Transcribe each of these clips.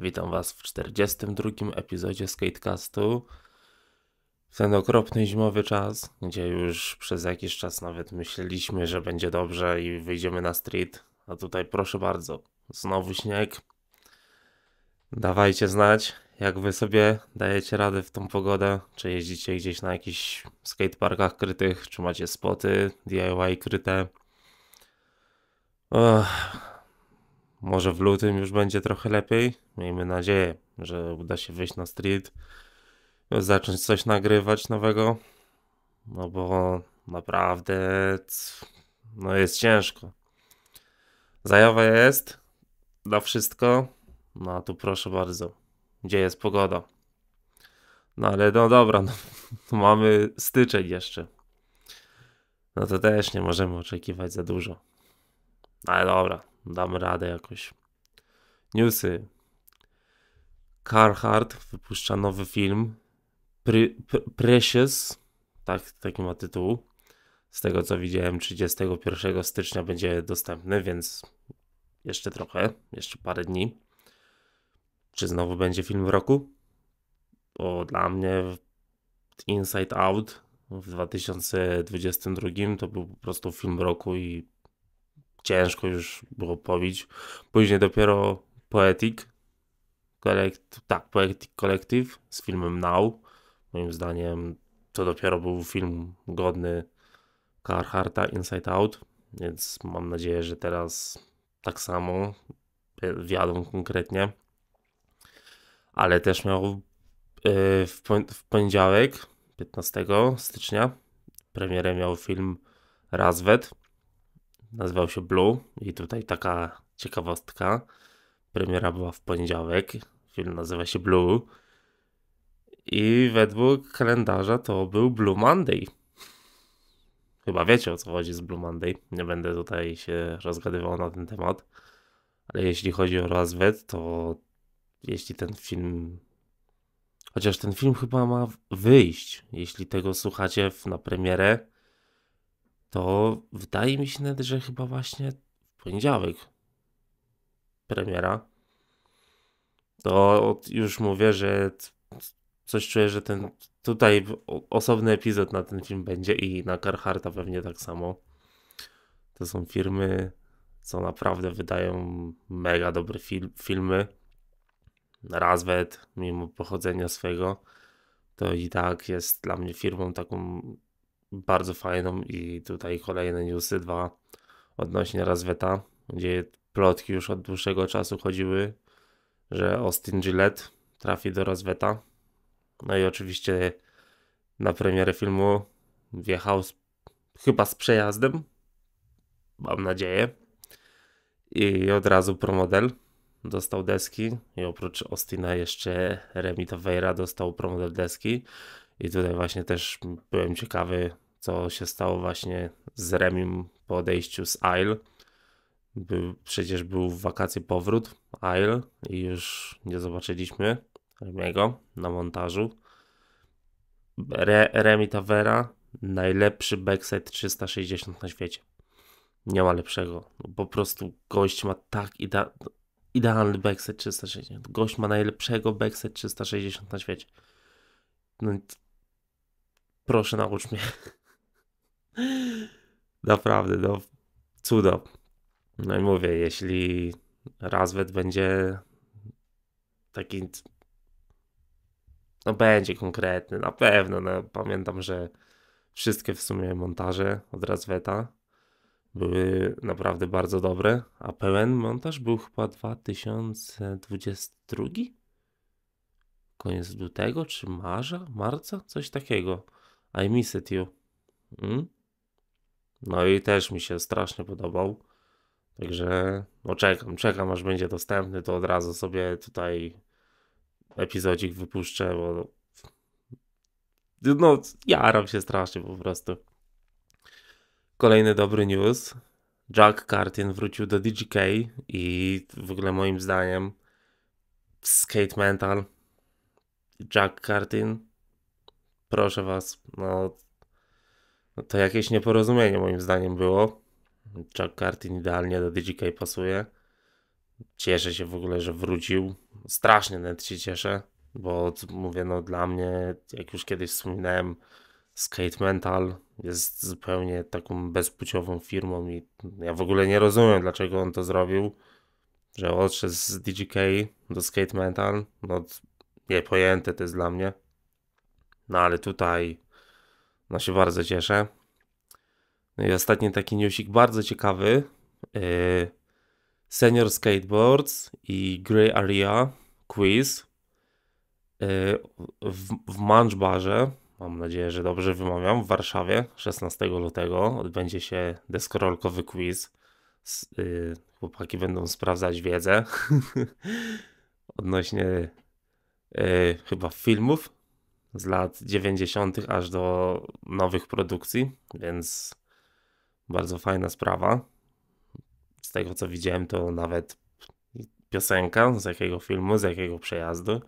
Witam Was w 42. epizodzie Skatecastu. W ten okropny zimowy czas, gdzie już przez jakiś czas nawet myśleliśmy, że będzie dobrze i wyjdziemy na street, a tutaj proszę bardzo, znowu śnieg. Dawajcie znać, jak Wy sobie dajecie radę w tą pogodę, czy jeździcie gdzieś na jakichś skateparkach krytych, czy macie spoty DIY kryte. Może w lutym już będzie trochę lepiej. Miejmy nadzieję, że uda się wyjść na street, zacząć coś nagrywać nowego. No bo naprawdę no jest ciężko. Zajawa jest na wszystko. No a tu proszę bardzo. Gdzie jest pogoda? No ale no dobra, no, mamy styczeń jeszcze. No to też nie możemy oczekiwać za dużo. Ale dobra, dam radę jakoś. Newsy. Carhartt wypuszcza nowy film. Pre Pre Precious, tak, taki ma tytuł. Z tego co widziałem, 31 stycznia będzie dostępny, więc jeszcze trochę, jeszcze parę dni. Czy znowu będzie film w roku? Bo dla mnie Inside Out w 2022 to był po prostu film roku i ciężko już było powiedzieć Później dopiero Poetic, Collect, tak, Poetic Collective z filmem Now. Moim zdaniem to dopiero był film godny Carharta Inside Out, więc mam nadzieję, że teraz tak samo e, wiadą konkretnie. Ale też miał e, w poniedziałek, 15 stycznia, premierę miał film Razwet nazywał się Blue i tutaj taka ciekawostka. Premiera była w poniedziałek. Film nazywa się Blue. I według kalendarza to był Blue Monday. Chyba wiecie o co chodzi z Blue Monday. Nie będę tutaj się rozgadywał na ten temat. Ale jeśli chodzi o Razwet, to jeśli ten film. Chociaż ten film chyba ma wyjść. Jeśli tego słuchacie na premierę, to wydaje mi się że chyba właśnie w poniedziałek premiera, to już mówię, że coś czuję, że ten tutaj osobny epizod na ten film będzie i na Carharta pewnie tak samo. To są firmy, co naprawdę wydają mega dobre fil filmy. Razwet, mimo pochodzenia swojego, to i tak jest dla mnie firmą taką bardzo fajną i tutaj kolejne newsy, dwa odnośnie Razweta, gdzie plotki już od dłuższego czasu chodziły, że Austin Gillette trafi do Razweta. No i oczywiście na premierę filmu wjechał z, chyba z przejazdem, mam nadzieję. I od razu promodel dostał deski i oprócz Austin'a jeszcze Remi Taveira dostał promodel deski. I tutaj właśnie też byłem ciekawy, co się stało właśnie z Remim po odejściu z Isle. Był, przecież był w wakacje powrót Isle i już nie zobaczyliśmy Remiego na montażu. Re, Remi Tavera, najlepszy backside 360 na świecie. Nie ma lepszego. No po prostu gość ma tak idea, idealny backset 360. Gość ma najlepszego backset 360 na świecie. No, proszę naucz mnie. Naprawdę, no cudo. No i mówię, jeśli Razwet będzie taki no będzie konkretny, na pewno. No, pamiętam, że wszystkie w sumie montaże od Razweta były naprawdę bardzo dobre, a pełen montaż był chyba 2022? Koniec lutego czy marza? Marca? Coś takiego. I miss it you. Mm? No i też mi się strasznie podobał. Także no czekam, czekam aż będzie dostępny, to od razu sobie tutaj epizodzik wypuszczę, bo no jaram się strasznie po prostu. Kolejny dobry news. Jack Cartin wrócił do DGK i w ogóle moim zdaniem Skate Mental, Jack Cartin proszę was, no to jakieś nieporozumienie moim zdaniem było. Chuck Cartin idealnie do DJK pasuje. Cieszę się w ogóle, że wrócił. Strasznie nawet się cieszę, bo mówię, no dla mnie, jak już kiedyś wspominałem, Skate Mental jest zupełnie taką bezpłciową firmą i ja w ogóle nie rozumiem, dlaczego on to zrobił, że odszedł z DJK do Skate Mental. No, niepojęte to jest dla mnie. No ale tutaj no się bardzo cieszę. No i ostatni taki newsik bardzo ciekawy. E, Senior Skateboards i Grey Area Quiz e, w, w mam nadzieję, że dobrze wymawiam, w Warszawie 16 lutego odbędzie się deskorolkowy quiz. E, chłopaki będą sprawdzać wiedzę odnośnie chyba filmów z lat 90. aż do nowych produkcji, więc bardzo fajna sprawa. Z tego co widziałem, to nawet piosenka z jakiego filmu, z jakiego przejazdu.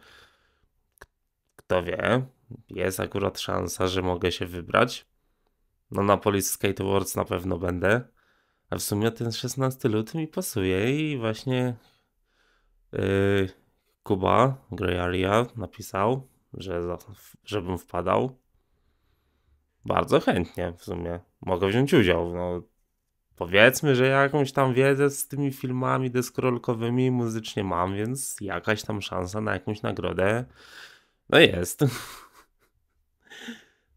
Kto wie, jest akurat szansa, że mogę się wybrać. No na Police Skate Awards na pewno będę. A w sumie ten 16 luty mi pasuje i właśnie yy, Kuba Area napisał że, żebym wpadał? Bardzo chętnie w sumie. Mogę wziąć udział. No, powiedzmy, że jakąś tam wiedzę z tymi filmami deskrolkowymi muzycznie mam, więc jakaś tam szansa na jakąś nagrodę no jest.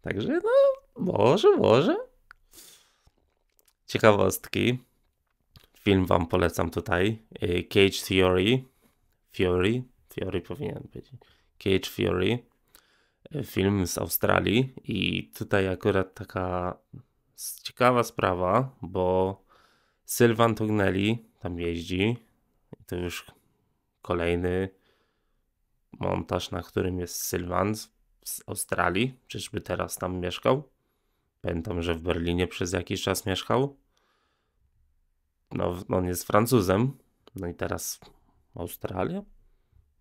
Także no, może, może. Ciekawostki. Film wam polecam tutaj. Y, Cage Theory. Theory? Theory powinien być. Cage Fury, e, film z Australii i tutaj akurat taka ciekawa sprawa, bo Sylvan Tognelli tam jeździ i to już kolejny montaż, na którym jest Sylvan z, z Australii. Czyżby teraz tam mieszkał? Pamiętam, że w Berlinie przez jakiś czas mieszkał. No, on jest Francuzem. No i teraz Australia?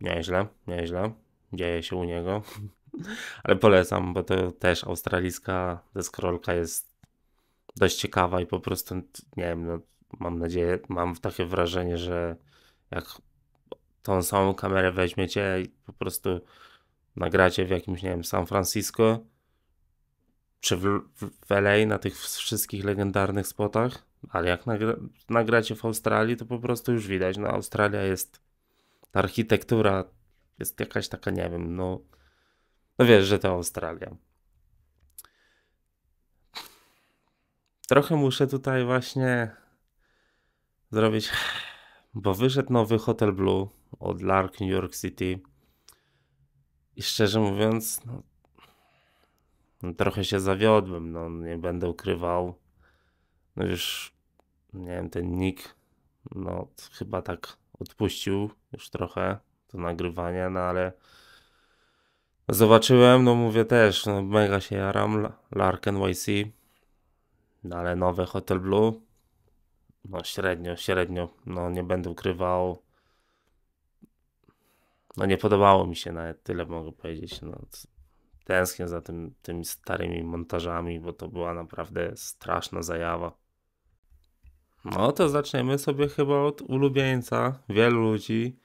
Nieźle, nieźle dzieje się u niego. Ale polecam, bo to też australijska deskrolka jest dość ciekawa i po prostu, nie wiem, no, mam nadzieję, mam takie wrażenie, że jak tą samą kamerę weźmiecie i po prostu nagracie w jakimś, nie wiem, San Francisco, czy w, w LA na tych wszystkich legendarnych spotach, ale jak nagra, nagracie w Australii, to po prostu już widać, no Australia jest, architektura jest jakaś taka, nie wiem, no, no wiesz, że to Australia. Trochę muszę tutaj właśnie zrobić, bo wyszedł nowy Hotel Blue od Lark New York City i szczerze mówiąc, no, no trochę się zawiodłem, no nie będę ukrywał, no już, nie wiem, ten nick, no chyba tak odpuścił już trochę, do nagrywania, no ale zobaczyłem, no mówię też, no mega się jaram, Lark NYC, no ale nowe Hotel Blue, no średnio, średnio, no nie będę ukrywał, no nie podobało mi się nawet, tyle mogę powiedzieć, no tęsknię za tym, tymi starymi montażami, bo to była naprawdę straszna zajawa. No to zaczniemy sobie chyba od ulubieńca wielu ludzi,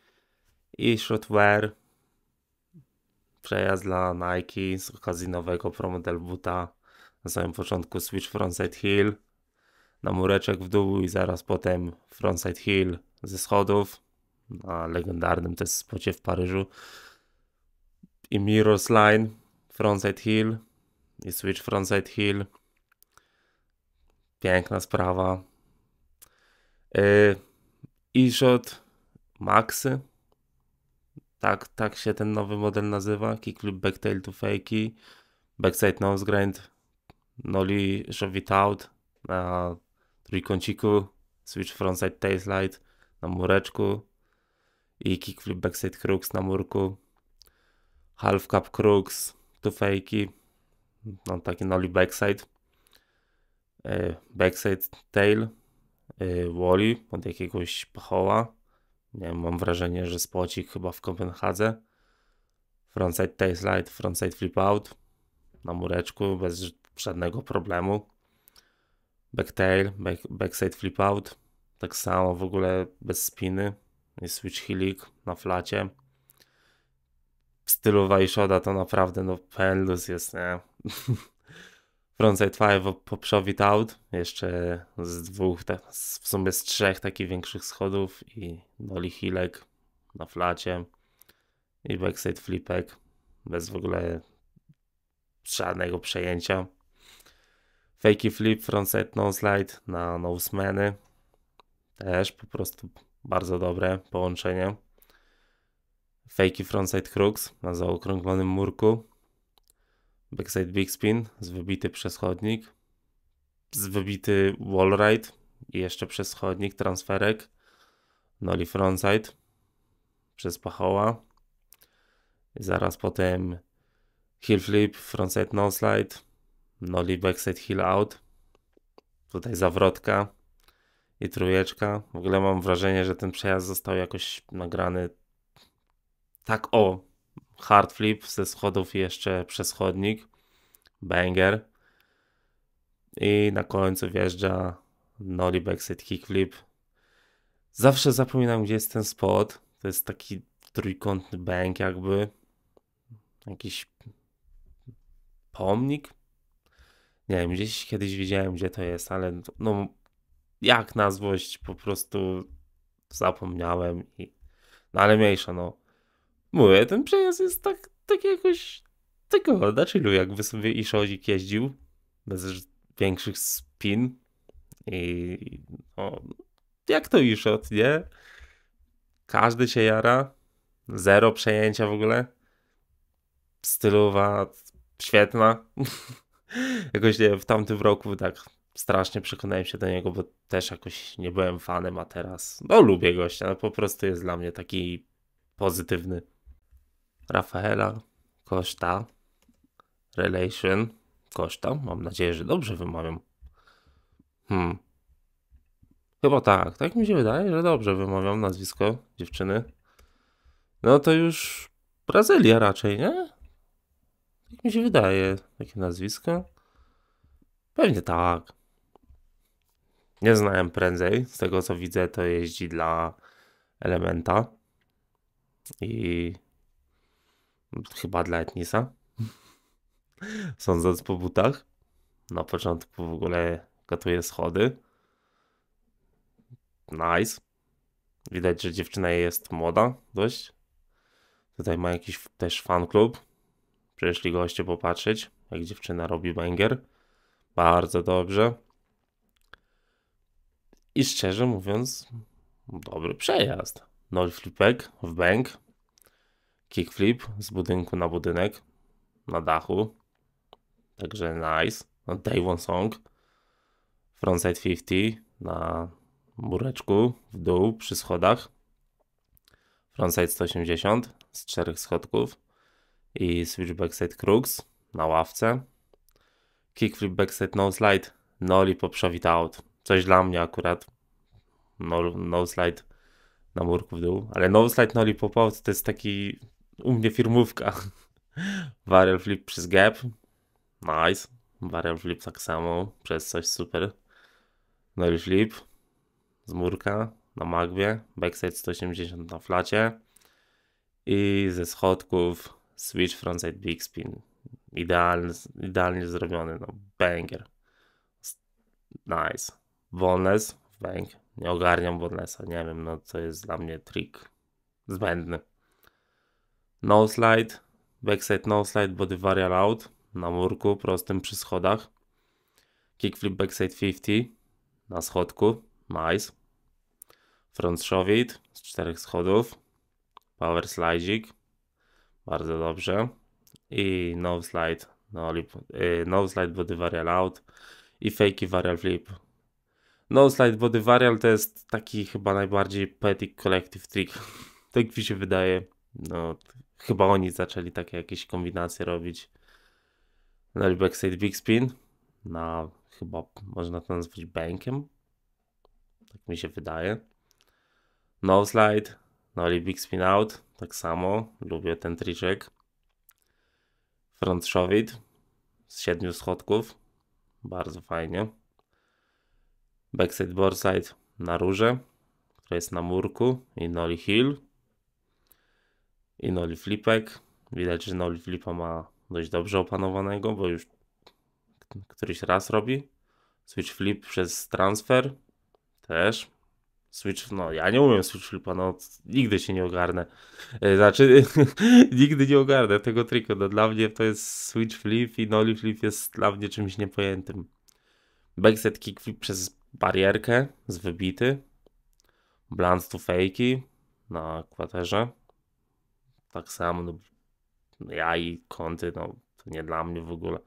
i Shotwear, przejazd dla Nike z okazji nowego promodel buta na samym początku switch frontside heel na mureczek w dół i zaraz potem frontside heel ze schodów na legendarnym też spocie w Paryżu i mirrors line frontside heel i switch frontside heel piękna sprawa yy, e shot maxy tak, tak się ten nowy model nazywa. Kickflip backtail to fakey, backside nose grind, noli shove it out na trójkąciku, switch frontside tail slide na mureczku i kickflip backside crooks na murku, half cup crooks, to fakey, no taki noli backside, backside tail, e, Wally od jakiegoś pachoła nie wiem, mam wrażenie, że spocik chyba w Kopenhadze. Frontside tailslide, frontside flip out na mureczku bez żadnego problemu. Backtail, back, backside flip out. Tak samo w ogóle bez spiny. I switch heelik na flacie. W stylu Weishoda to naprawdę no penlus jest, nie? Frontside 5 poprzowit out, jeszcze z dwóch, w sumie z trzech takich większych schodów i noli hilek na flacie i backside flipek bez w ogóle żadnego przejęcia. Fakey flip, frontside no slide na nosemany też po prostu bardzo dobre połączenie. Fakey frontside crooks na zaokrąglonym murku Backside big spin z wybity przez chodnik, z wybity wall ride i jeszcze przez chodnik transferek, noli frontside przez pachoła. I zaraz potem heel flip, frontside no slide, noli backside heel out. Tutaj zawrotka i trójeczka. W ogóle mam wrażenie, że ten przejazd został jakoś nagrany tak o, hard flip ze schodów jeszcze przez chodnik, banger. I na końcu wjeżdża nollie backseat kickflip. Zawsze zapominam, gdzie jest ten spot. To jest taki trójkątny bank jakby. Jakiś pomnik. Nie wiem, gdzieś kiedyś widziałem, gdzie to jest, ale no jak na złość po prostu zapomniałem i no ale mniejsza, no mówię, ten przejazd jest tak, tak jakoś tego, na chillu, jakby sobie Ishozik jeździł, bez większych spin i no, jak to Ishot, nie? Każdy się jara, zero przejęcia w ogóle, stylowa świetna. jakoś nie, w tamtym roku tak strasznie przekonałem się do niego, bo też jakoś nie byłem fanem, a teraz no lubię gościa, no, po prostu jest dla mnie taki pozytywny Rafaela Costa Relation Costa. Mam nadzieję, że dobrze wymawiam. Hmm. Chyba tak. Tak mi się wydaje, że dobrze wymawiam nazwisko dziewczyny. No to już Brazylia raczej, nie? Tak mi się wydaje, takie nazwisko. Pewnie tak. Nie znałem prędzej. Z tego co widzę, to jeździ dla Elementa. I chyba dla Etnisa, sądząc po butach. Na początku w ogóle katuje schody. Nice. Widać, że dziewczyna jest młoda dość. Tutaj ma jakiś też klub Przyszli goście popatrzeć, jak dziewczyna robi banger. Bardzo dobrze. I szczerze mówiąc, dobry przejazd. Nol flipek w bank kickflip z budynku na budynek, na dachu. Także nice. No, One Song. Frontside 50 na mureczku w dół przy schodach. Frontside 180 z czterech schodków. I switchback side crooks na ławce. Kickflip backside no slide. Noli po out. Coś dla mnie akurat. No, no slide na murku w dół. Ale no slide noli pop out to jest taki u mnie firmówka. Varial flip przez gap. Nice. Varial flip tak samo. Przez coś super. Nary flip. Z murka. Na magwie. Backside 180 na flacie. I ze schodków switch frontside big spin. Idealny, idealnie zrobiony. No, banger. Nice. Bonus. Bang. Nie ogarniam bonesa. Nie wiem, no co jest dla mnie trik. Zbędny. No slide, backside no slide, body varial out na murku prostym przy schodach. Kickflip backside 50 na schodku, nice. Front shove z czterech schodów. Power slidzik, bardzo dobrze. I no slide, no, lip, y, no slide body varial out i fakey varial flip. No slide body varial to jest taki chyba najbardziej poetic collective trick. tak mi się wydaje. No, chyba oni zaczęli takie jakieś kombinacje robić. Dali backside big spin na chyba można to nazwać bankiem. Tak mi się wydaje. No slide, no i big spin out, tak samo. Lubię ten triczek. Front shovit z siedmiu schodków. Bardzo fajnie. Backside boardside na rurze, która jest na murku i noli hill i noli flipek. Widać, że noli flipa ma dość dobrze opanowanego, bo już któryś raz robi. Switch flip przez transfer też. Switch, no ja nie umiem switch flipa, no nigdy się nie ogarnę. E, znaczy, nigdy nie ogarnę tego triku. No, dla mnie to jest switch flip i noli flip jest dla mnie czymś niepojętym. Backset flip przez barierkę z wybity. Blunt to fakey na kwaterze tak samo, no, no ja i kąty, no to nie dla mnie w ogóle.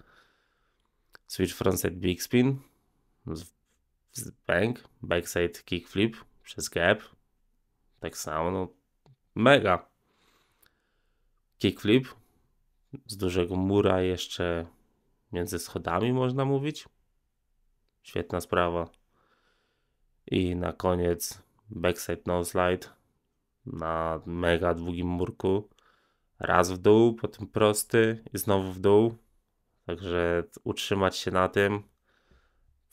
Switch frontside big spin, bank, backside kickflip przez gap, tak samo, no mega. Kickflip z dużego mura jeszcze między schodami można mówić. Świetna sprawa. I na koniec backside no slide na mega długim murku. Raz w dół, potem prosty i znowu w dół. Także utrzymać się na tym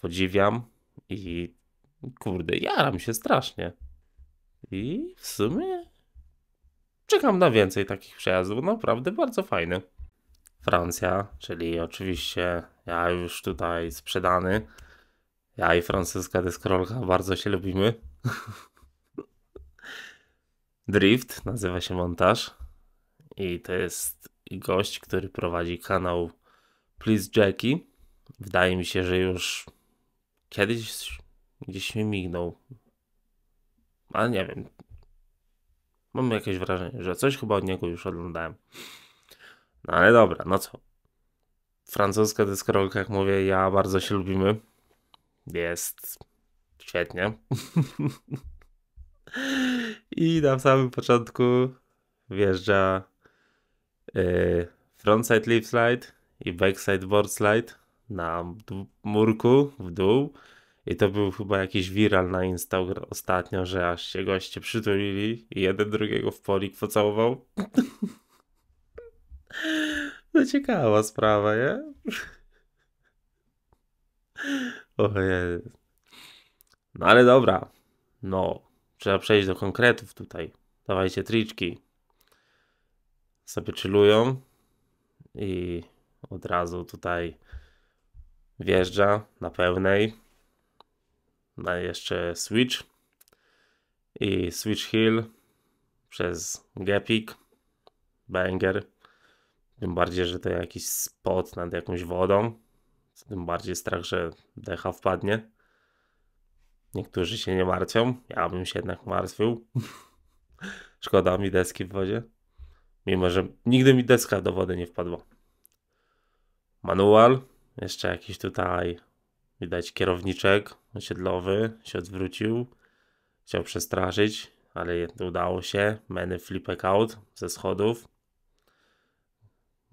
podziwiam i kurde, jaram się strasznie. I w sumie czekam na więcej takich przejazdów, naprawdę bardzo fajny. Francja, czyli oczywiście ja już tutaj sprzedany. Ja i Francyska Deskrolka bardzo się lubimy. Drift, nazywa się montaż i to jest gość, który prowadzi kanał Please Jackie. Wydaje mi się, że już kiedyś gdzieś mi mignął, ale nie wiem. Mam jakieś wrażenie, że coś chyba od niego już oglądałem. No ale dobra, no co. Francuska deskorolka, jak mówię, ja bardzo się lubimy. Jest świetnie. I na samym początku wjeżdża yy, frontside leaf slide i backside board slide na murku w dół. I to był chyba jakiś viral na Instagram ostatnio, że aż się goście przytulili i jeden drugiego w polik pocałował. No ciekawa sprawa, nie? Ojej. No ale dobra. No. Trzeba przejść do konkretów tutaj. Dawajcie triczki. Sobie chillują i od razu tutaj wjeżdża na pełnej. Na jeszcze switch i switch hill przez gepik. Banger. Tym bardziej, że to jakiś spot nad jakąś wodą. Tym bardziej strach, że decha wpadnie. Niektórzy się nie martwią, ja bym się jednak martwił. Szkoda mi deski w wodzie. Mimo, że nigdy mi deska do wody nie wpadła. Manual, jeszcze jakiś tutaj widać kierowniczek osiedlowy się odwrócił. Chciał przestraszyć, ale udało się. Meny flipek out ze schodów.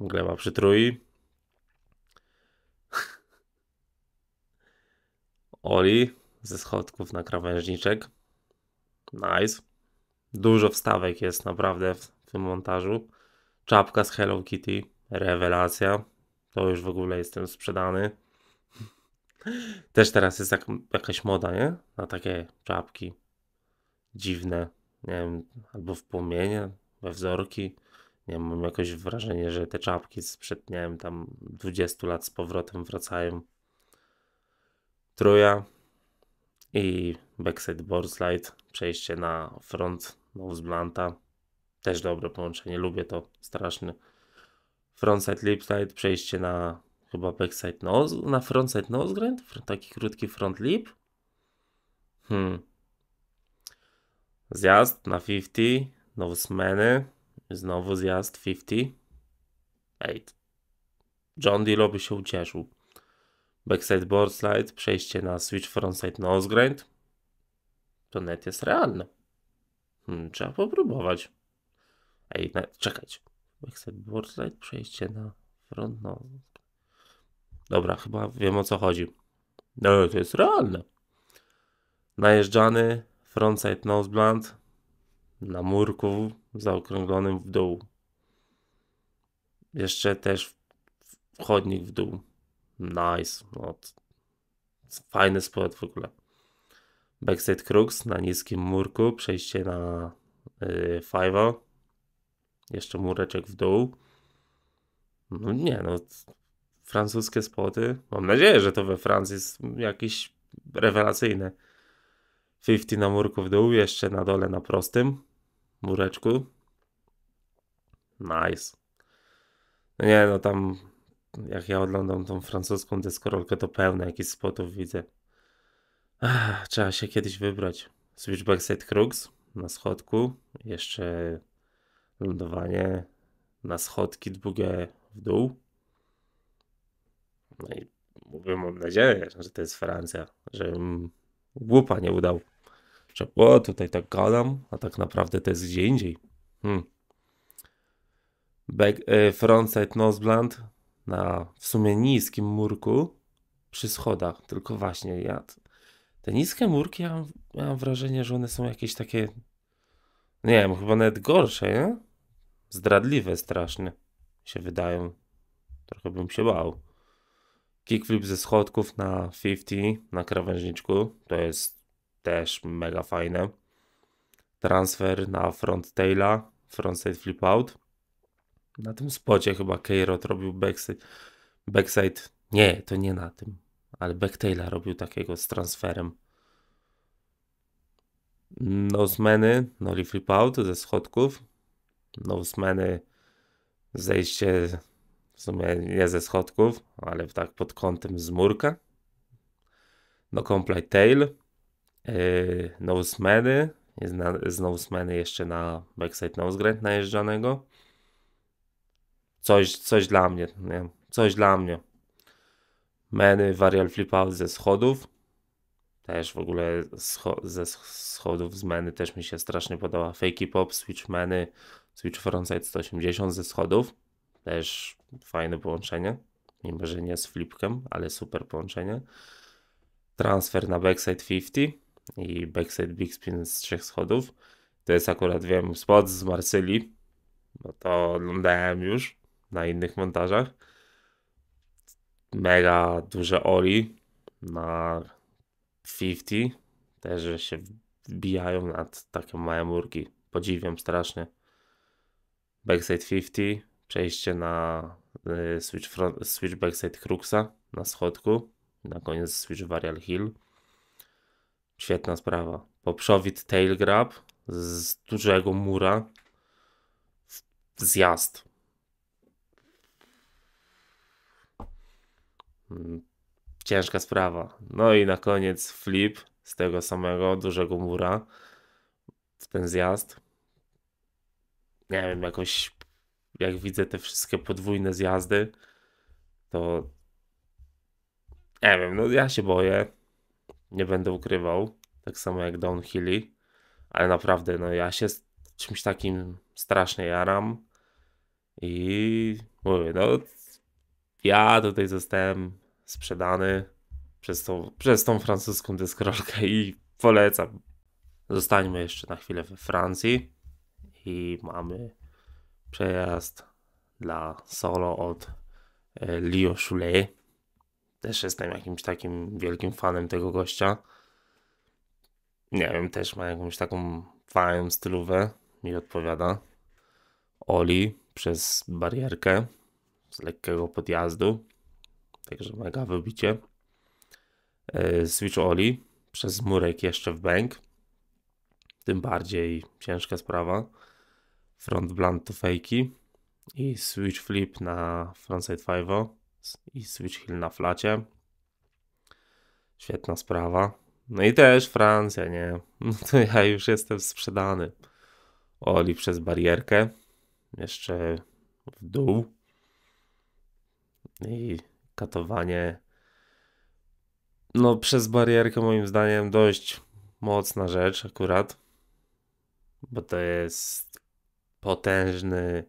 Gleba przytrui. Oli ze schodków na krawężniczek. Nice. Dużo wstawek jest naprawdę w tym montażu. Czapka z Hello Kitty, rewelacja. To już w ogóle jestem sprzedany. Też teraz jest jak, jakaś moda, nie? Na takie czapki dziwne, nie wiem, albo w płomienie, we wzorki. Nie mam jakoś wrażenie, że te czapki sprzed, nie wiem, tam 20 lat z powrotem wracają. Troja, i backside board slide, przejście na front nose blanta, też dobre połączenie, lubię to, straszny. Frontside lip slide, przejście na chyba backside nose, na frontside nose grind, taki krótki front lip. Hmm. Zjazd na 50, nowe smeny, znowu zjazd 50. Eight. John D. by się ucieszył backside board slide, przejście na switch frontside nose grind, to net jest realne. Hmm, trzeba popróbować. Ej, na, czekać. Backside board slide, przejście na front nose. Dobra, chyba wiem o co chodzi. No, to jest realne. Najeżdżany frontside nose blunt na murku zaokrąglonym w dół. Jeszcze też wchodnik w dół. Nice. No, fajny sport w ogóle. Backside Crux na niskim murku, przejście na yy, Five'a. Jeszcze mureczek w dół. No nie, no francuskie spoty. Mam nadzieję, że to we Francji jest jakiś rewelacyjny. 50 na murku w dół, jeszcze na dole na prostym mureczku. Nice. No nie, no tam jak ja oglądam tą francuską deskorolkę, to pełne jakichś spotów widzę. Ach, trzeba się kiedyś wybrać. Switchback backside Crux na schodku, jeszcze lądowanie na schodki długie w dół. No i mówię, mam nadzieję, że to jest Francja, że głupa nie udał. Że o, tutaj tak gadam, a tak naprawdę to jest gdzie indziej. Hmm. Back, e, frontside noseblunt na w sumie niskim murku przy schodach, tylko właśnie ja. Te niskie murki, ja mam, ja mam wrażenie, że one są jakieś takie, nie wiem, chyba nawet gorsze, nie? Zdradliwe strasznie się wydają. Trochę bym się bał. Kickflip ze schodków na 50 na krawężniczku to jest też mega fajne. Transfer na front taila, frontside flip out. Na tym spocie chyba Keirot robił backside. backside. Nie, to nie na tym. Ale Backtaila robił takiego z transferem. Nosmeny, noli flip out ze schodków. nosemeny zejście w sumie nie ze schodków, ale tak pod kątem z murka. No Comply Tail. Yy, z nosemeny jeszcze na backside nose grind najeżdżonego. Coś, coś dla mnie, nie? Coś dla mnie. Meny Varial Flip Out ze schodów. Też w ogóle scho ze schodów z meny też mi się strasznie podoba. Fakey Pop, Switch Meny, Switch Frontside 180 ze schodów. Też fajne połączenie. Mimo, że nie z flipkiem, ale super połączenie. Transfer na backside 50 i backside big spin z trzech schodów. To jest akurat, wiem, spot z Marsylii, bo no to oglądałem już na innych montażach. Mega duże oli na 50 też, że się wbijają nad takie małe murki. Podziwiam strasznie. Backside 50, przejście na y, switch, front, switch backside Cruxa na schodku, na koniec switch Varial Hill. Świetna sprawa. Poprzowit tail grab z dużego mura. Zjazd. Ciężka sprawa. No i na koniec flip z tego samego dużego mura w ten zjazd. Nie wiem, jakoś jak widzę te wszystkie podwójne zjazdy, to nie wiem, no ja się boję. Nie będę ukrywał. Tak samo jak Downhilly. Ale naprawdę, no ja się z czymś takim strasznie jaram. I mówię, no ja tutaj zostałem sprzedany przez tą, przez tą francuską deskorolkę i polecam. Zostańmy jeszcze na chwilę we Francji i mamy przejazd dla solo od e, Leo Choulet. Też jestem jakimś takim wielkim fanem tego gościa. Nie wiem, też ma jakąś taką fajną stylówę, mi odpowiada. Oli przez barierkę z lekkiego podjazdu. Także mega wybicie. E, switch Oli przez murek jeszcze w bank. Tym bardziej ciężka sprawa. Front blunt to fakey i switch flip na frontside 5 i switch hill na flacie. Świetna sprawa. No i też Francja, nie? No to ja już jestem sprzedany. Oli przez barierkę. Jeszcze w dół. I katowanie. No, przez barierkę, moim zdaniem, dość mocna rzecz, akurat, bo to jest potężny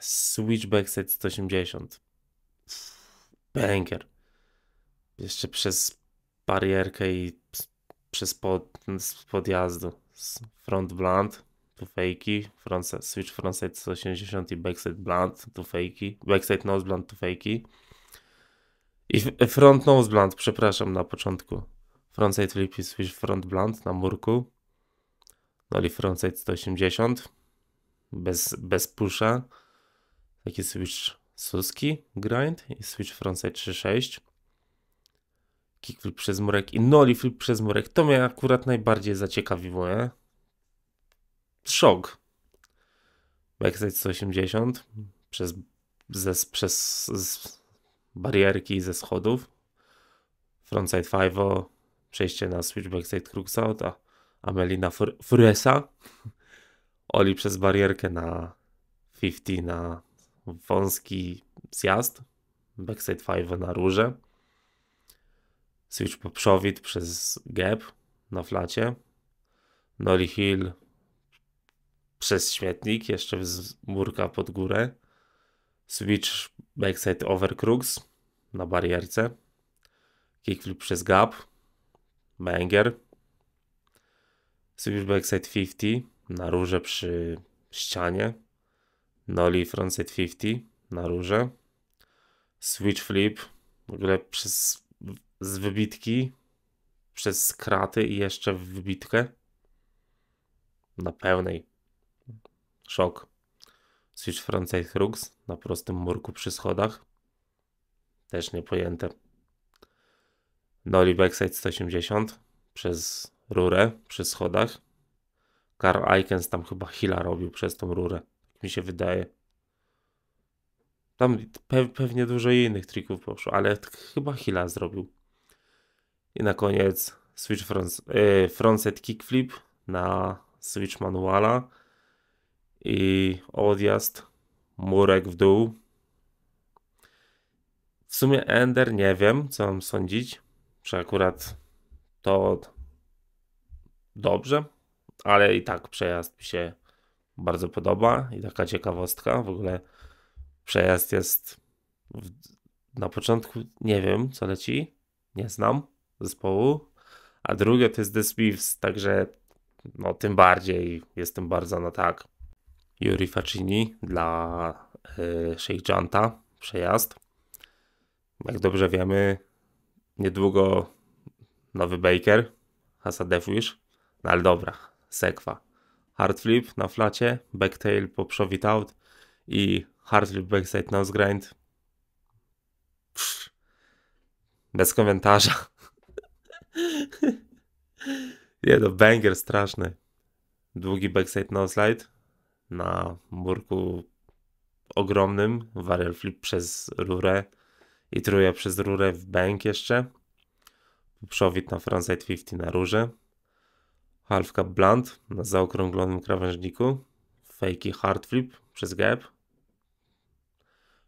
switchback set 180. Banger. Jeszcze przez barierkę i przez pod, z podjazdu. Front blunt tu fejki, switch frontside 180 i backside blunt, tu fejki, backside nose blunt, tu fejki. I front nose blunt, przepraszam, na początku. Frontside flip i switch front blunt na murku. No i frontside 180 bez, bez pusha. Taki switch Suski grind i switch frontside 3.6. Kickflip przez murek i noli flip przez murek. To mnie akurat najbardziej zaciekawiło, nie? szok. Backstage 180 przez, ze, przez z barierki ze schodów. Frontside 5 przejście na switch backside Crookside, a Amelina Fur Furesa. Oli przez barierkę na 50 na wąski zjazd. Backside 5 na róże. Switch poprzowit przez gap na flacie. Nolly Hill przez śmietnik, jeszcze z murka pod górę. Switch backside overcrux na barierce. Kickflip przez gap. Banger. Switch backside 50 na róże przy ścianie. Noli frontside 50 na róże. Switch flip w ogóle przez z wybitki przez kraty i jeszcze w wybitkę na pełnej Szok. Switch frontside crux na prostym murku przy schodach. Też niepojęte. Noli backside 180 przez rurę przy schodach. Karl Aikens tam chyba hila robił przez tą rurę. Tak mi się wydaje. Tam pe pewnie dużo innych trików poszło, ale chyba hila zrobił. I na koniec switch y, front, yy, kickflip na switch manuala i odjazd, murek w dół. W sumie Ender nie wiem, co mam sądzić, czy akurat to dobrze, ale i tak przejazd mi się bardzo podoba i taka ciekawostka. W ogóle przejazd jest w... na początku nie wiem, co leci, nie znam zespołu, a drugie to jest The Smiths, także no tym bardziej jestem bardzo na tak. Yuri Facini dla y, Sheikh Janta, przejazd. Jak dobrze wiemy, niedługo nowy Baker, Hasadefwish, no ale dobra, sekwa. Hard flip na flacie, backtail po przowit out i hard flip backside nose grind. Psz. Bez komentarza. Nie no, banger straszny. Długi backside nose slide, na murku ogromnym, varial flip przez rurę i truja przez rurę w bank jeszcze, przowit na frontside 50 na rurze, half cup blunt na zaokrąglonym krawężniku, fakey hard flip przez gap,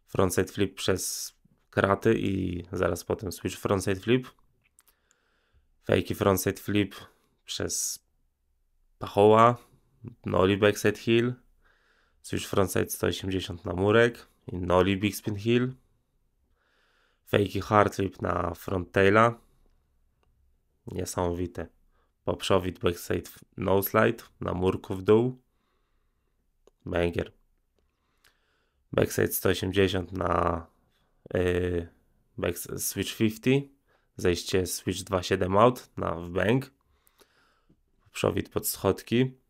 frontside flip przez kraty i zaraz potem switch frontside flip, fakey frontside flip przez pachoła, noli backside heel, Switch frontside 180 na murek i noli big spin hill Fakey hard flip na front taila. Niesamowite. Poprzowit backside no slide na murku w dół. Banger. Backside 180 na yy, back, switch 50. Zejście switch 27 out na w bank. Poprzowit pod schodki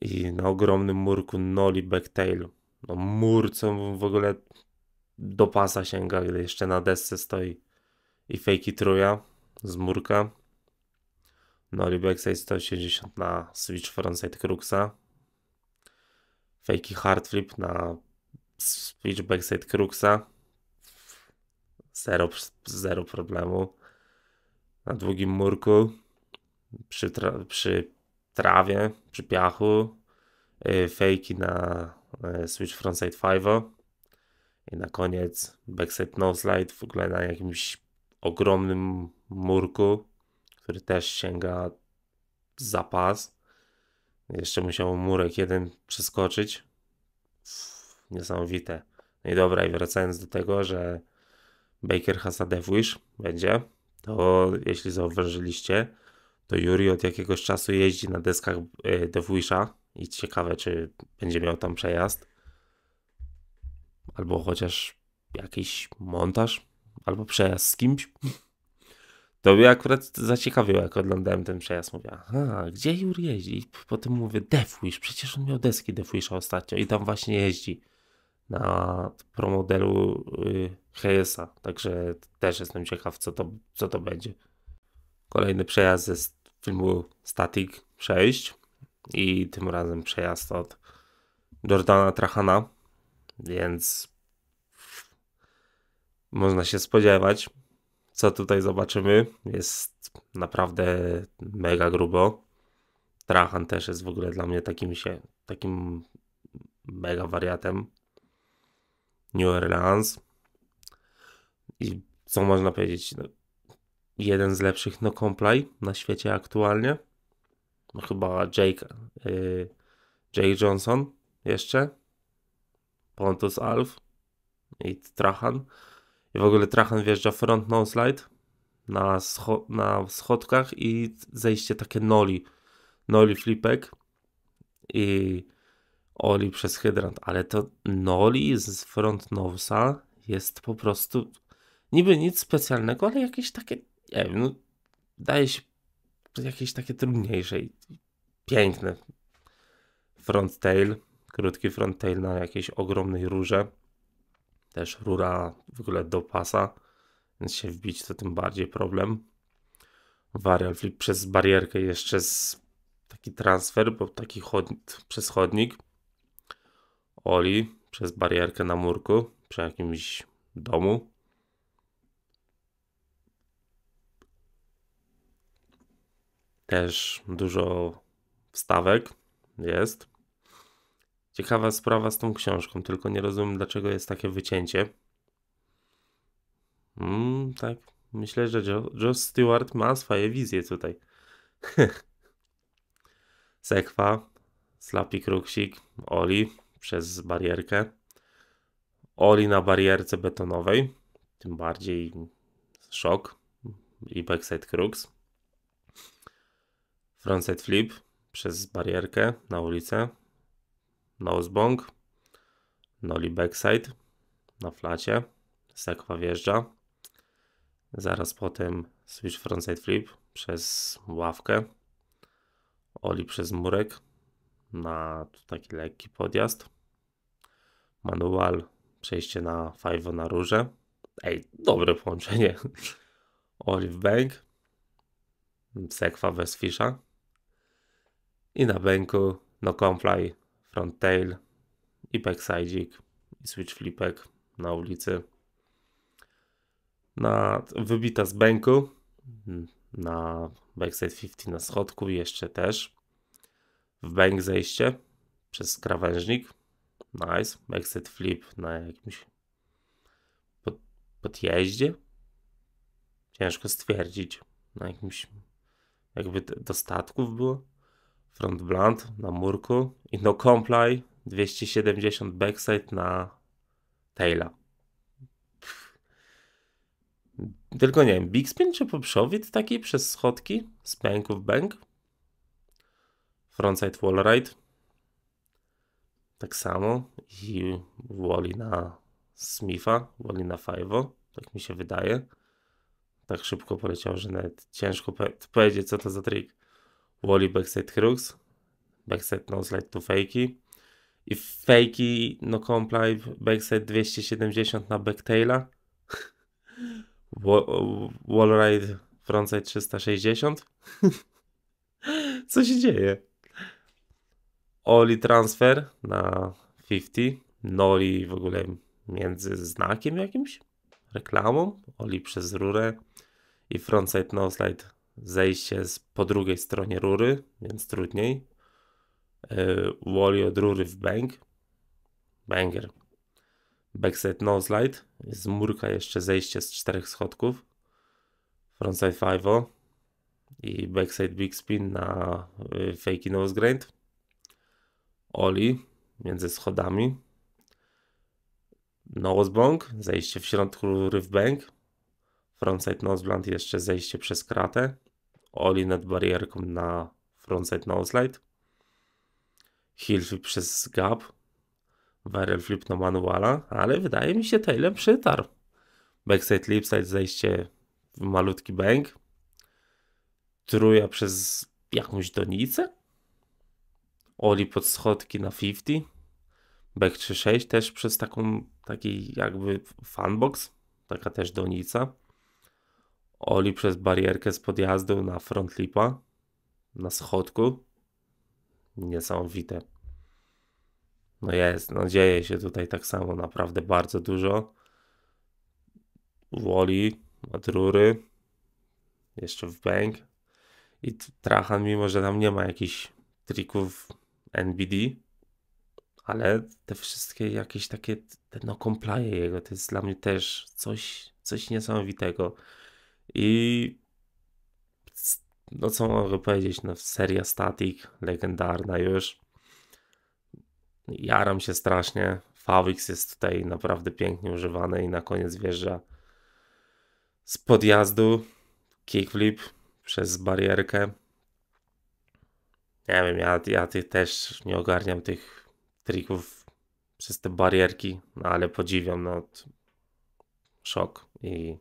i na ogromnym murku Noli Backtail. No mur, co w ogóle do pasa sięga, gdy jeszcze na desce stoi. I fejki truja z murka. Noli Backside 180 na Switch Frontside Cruxa. Fejki Hardflip na Switch Backside Cruxa. Zero, zero problemu. Na długim murku przy, przy trawie, przy piachu, y, fejki na y, Switch Frontside 5 i na koniec backside Slide w ogóle na jakimś ogromnym murku, który też sięga za pas. Jeszcze musiał murek jeden przeskoczyć. niesamowite. No i dobra, i wracając do tego, że Baker Hazard będzie, to jeśli zauważyliście, to Juri od jakiegoś czasu jeździ na deskach e, do i ciekawe, czy będzie miał tam przejazd. Albo chociaż jakiś montaż, albo przejazd z kimś. To mnie akurat zaciekawiło, jak oglądałem ten przejazd. Mówię, a gdzie Juri jeździ? I potem mówię, Defwish, przecież on miał deski Defwisha ostatnio i tam właśnie jeździ na promodelu y, Także też jestem ciekaw, co to, co to będzie. Kolejny przejazd jest filmu Static 6 i tym razem przejazd od Jordana Trahana, więc można się spodziewać, co tutaj zobaczymy. Jest naprawdę mega grubo. Trahan też jest w ogóle dla mnie takim się, takim mega wariatem. New Orleans. I co można powiedzieć? No, jeden z lepszych no comply na świecie aktualnie. No chyba Jake, yy, Jake Johnson jeszcze, Pontus Alf i Trahan. I w ogóle Trahan wjeżdża front no slide na, scho na schodkach i zejście takie noli, noli flipek i oli przez hydrant, ale to noli z front nosa jest po prostu niby nic specjalnego, ale jakieś takie nie wiem, no, daje się jakieś takie trudniejsze i piękne. Front tail, krótki front tail na jakiejś ogromnej rurze. Też rura w ogóle do pasa, więc się wbić to tym bardziej problem. Varial flip przez barierkę jeszcze z taki transfer, bo taki chodnik, przez chodnik. Oli przez barierkę na murku przy jakimś domu. Też dużo wstawek jest. Ciekawa sprawa z tą książką, tylko nie rozumiem, dlaczego jest takie wycięcie. Mm, tak, myślę, że Joe, Stewart ma swoje wizje tutaj. Sekwa, slapik Kruksik, Oli przez barierkę. Oli na barierce betonowej, tym bardziej szok i backside crooks. Frontside flip przez barierkę na ulicę. Nosebong. Noli backside na flacie. Sekwa wjeżdża. Zaraz potem switch frontside flip przez ławkę. Oli przez murek na taki lekki podjazd. Manual, przejście na fajwo na róże. Ej, dobre połączenie. Oli w bank. Sekwa bez fisza i na bęku no confly, front tail i backsideik i switch flipek na ulicy. Na, wybita z bęku na backside 50 na schodku jeszcze też w bank zejście przez krawężnik nice, backside flip na jakimś pod, podjeździe ciężko stwierdzić na jakimś jakby dostatków było front blunt na murku i no comply 270 backside na taila. Tylko nie wiem, big spin czy poprzowit taki przez schodki z banków bank? Frontside wall ride. Tak samo i woli na Smitha, woli na Five'o, tak mi się wydaje. Tak szybko poleciał, że nawet ciężko powiedzieć, co to za trik. Wally backside crux, backside no slide to fakey i fakey no comply backside 270 na backtaila, wall ride frontside 360. Co się dzieje? Oli transfer na 50, Noli w ogóle między znakiem jakimś, reklamą, Oli przez rurę i frontside no slide Zejście z po drugiej stronie rury, więc trudniej. E, Wally od rury w bank. Banger. Backside no nose Z murka jeszcze zejście z czterech schodków. Frontside 5 i backside big spin na y, fake nose grind. Oli między schodami. Nosebong, zejście w środku rury w bank. Frontside nose blunt jeszcze zejście przez kratę. Oli nad barierką na frontside noslide. Hill flip przez gap. Viral flip na manuala, ale wydaje mi się Taylor przytarł. Backside lipside zejście w malutki bank. Truja przez jakąś donicę. Oli pod schodki na 50. Back 3.6 też przez taką, taki jakby fanbox. Taka też donica. Oli przez barierkę z podjazdu na frontlipa, na schodku. Niesamowite. No jest, no dzieje się tutaj tak samo naprawdę bardzo dużo. Woli, rury, jeszcze w bank. I Trahan, mimo że tam nie ma jakichś trików NBD, ale te wszystkie jakieś takie, te no complaje jego, to jest dla mnie też coś, coś niesamowitego. I no co mogę powiedzieć, no seria Static, legendarna już. Jaram się strasznie. Fawix jest tutaj naprawdę pięknie używany i na koniec wjeżdża z podjazdu kickflip przez barierkę. Nie wiem, ja, ja ty też nie ogarniam tych trików przez te barierki, no ale podziwiam, no szok i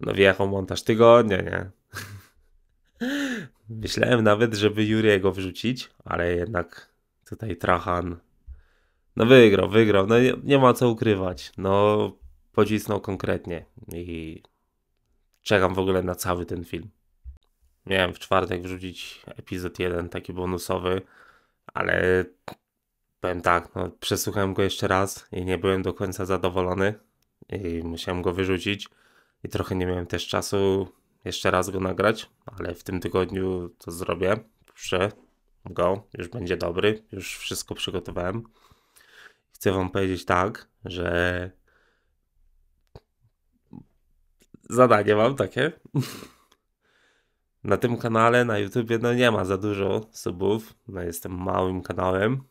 no wjechał montaż tygodnia, nie? Myślałem nawet, żeby Juriego wrzucić, ale jednak tutaj Trahan no wygrał, wygrał. No nie, nie ma co ukrywać. No pocisnął konkretnie i czekam w ogóle na cały ten film. Miałem w czwartek wrzucić epizod jeden taki bonusowy, ale powiem tak, no, przesłuchałem go jeszcze raz i nie byłem do końca zadowolony i musiałem go wyrzucić i trochę nie miałem też czasu jeszcze raz go nagrać, ale w tym tygodniu to zrobię. Prze go, już będzie dobry, już wszystko przygotowałem. Chcę Wam powiedzieć tak, że zadanie mam takie. Na tym kanale, na YouTubie, no nie ma za dużo subów. No jestem małym kanałem,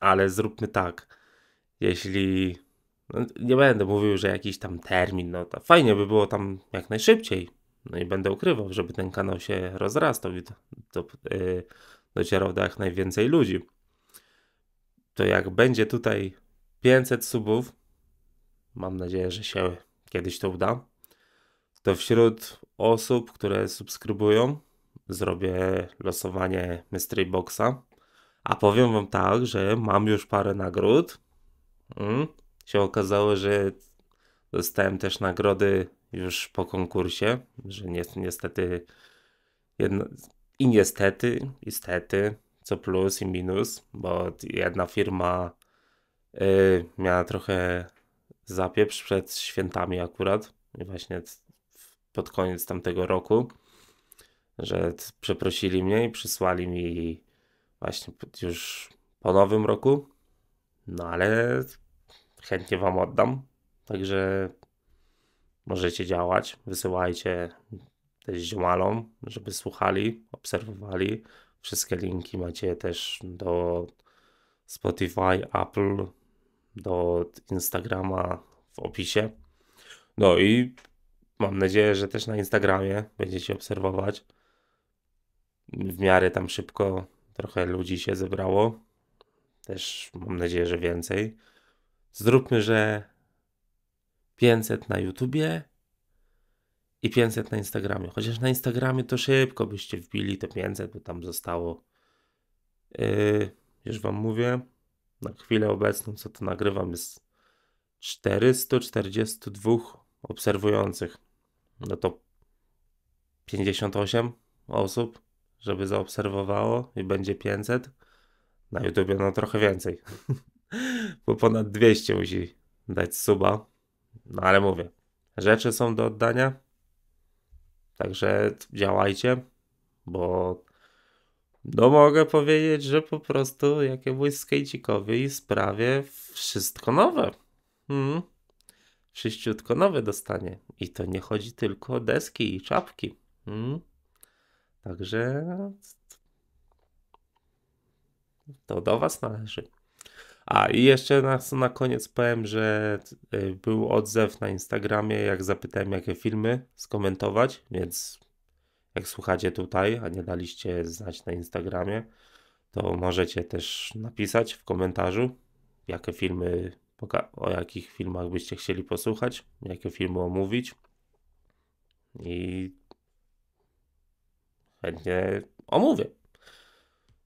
ale zróbmy tak. Jeśli no, nie będę mówił, że jakiś tam termin, no to fajnie by było tam jak najszybciej. No i będę ukrywał, żeby ten kanał się rozrastał i do, do, yy, docierał do jak najwięcej ludzi. To jak będzie tutaj 500 subów, mam nadzieję, że się kiedyś to uda, to wśród osób, które subskrybują, zrobię losowanie Mystery Boxa. A powiem Wam tak, że mam już parę nagród. Mm się okazało, że dostałem też nagrody już po konkursie, że ni niestety jedno, i niestety, niestety, co plus i minus, bo jedna firma y, miała trochę zapieprz przed świętami akurat, i właśnie pod koniec tamtego roku, że przeprosili mnie i przysłali mi właśnie już po nowym roku, no ale chętnie Wam oddam. Także możecie działać, wysyłajcie też ziomalom, żeby słuchali, obserwowali. Wszystkie linki macie też do Spotify, Apple, do Instagrama w opisie. No i mam nadzieję, że też na Instagramie będziecie obserwować. W miarę tam szybko trochę ludzi się zebrało. Też mam nadzieję, że więcej zróbmy, że 500 na YouTubie i 500 na Instagramie. Chociaż na Instagramie to szybko byście wbili te 500, bo tam zostało. Yy, już Wam mówię, na chwilę obecną, co to nagrywam, jest 442 obserwujących. No to 58 osób, żeby zaobserwowało i będzie 500. Na YouTubie no trochę więcej. Bo ponad 200 musi dać suba. No ale mówię, rzeczy są do oddania. Także działajcie, bo no mogę powiedzieć, że po prostu jakiemuś i sprawie wszystko nowe. Mm. Wszyściutko nowe dostanie. I to nie chodzi tylko o deski i czapki. Hmm. Także to do was należy. A i jeszcze na, na koniec powiem, że y, był odzew na Instagramie, jak zapytałem, jakie filmy skomentować, więc jak słuchacie tutaj, a nie daliście znać na Instagramie, to możecie też napisać w komentarzu, jakie filmy, o jakich filmach byście chcieli posłuchać, jakie filmy omówić. I chętnie omówię.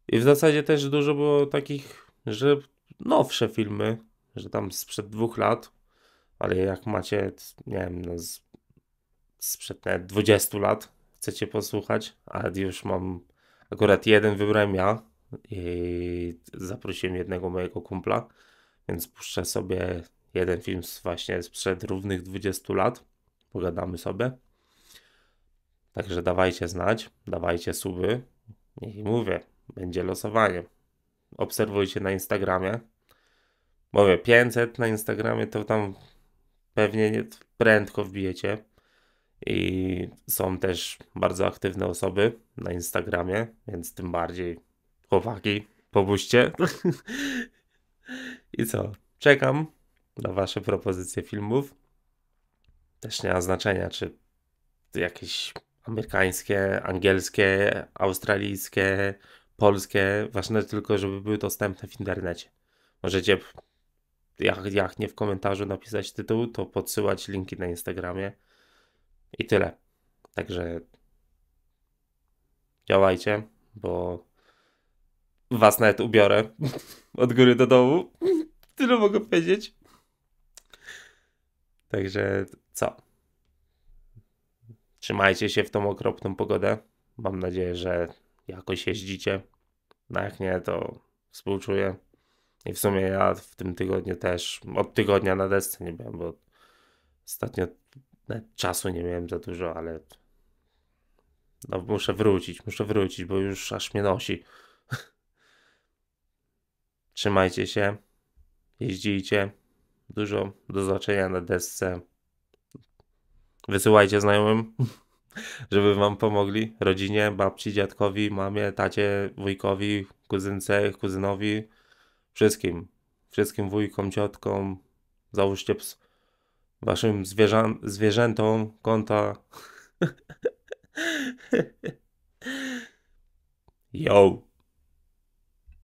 I w zasadzie też dużo było takich, że nowsze filmy, że tam sprzed dwóch lat, ale jak macie, nie wiem, no z, sprzed nawet 20 lat, chcecie posłuchać, ale już mam, akurat jeden wybrałem ja i zaprosiłem jednego mojego kumpla, więc puszczę sobie jeden film właśnie sprzed równych 20 lat, pogadamy sobie. Także dawajcie znać, dawajcie suby i mówię, będzie losowanie obserwujcie na Instagramie. Mówię, 500 na Instagramie to tam pewnie prędko wbijecie. I są też bardzo aktywne osoby na Instagramie, więc tym bardziej chłopaki, pobuście. I co? Czekam na Wasze propozycje filmów. Też nie ma znaczenia, czy jakieś amerykańskie, angielskie, australijskie, polskie, ważne tylko, żeby były dostępne w internecie. Możecie, jak, jak nie w komentarzu napisać tytuł, to podsyłać linki na Instagramie i tyle. Także działajcie, bo was nawet ubiorę od góry do dołu. Tyle mogę powiedzieć. Także co? Trzymajcie się w tą okropną pogodę. Mam nadzieję, że jakoś jeździcie. No jak nie, to współczuję. I w sumie ja w tym tygodniu też, od tygodnia na desce nie byłem, bo ostatnio czasu nie miałem za dużo, ale no muszę wrócić, muszę wrócić, bo już aż mnie nosi. Trzymajcie się, jeździcie, dużo do zobaczenia na desce. Wysyłajcie znajomym. żeby wam pomogli, rodzinie, babci, dziadkowi, mamie, tacie, wujkowi, kuzynce, kuzynowi, wszystkim, wszystkim wujkom, ciotkom, załóżcie ps, waszym zwierzę, zwierzętom konta. Yo!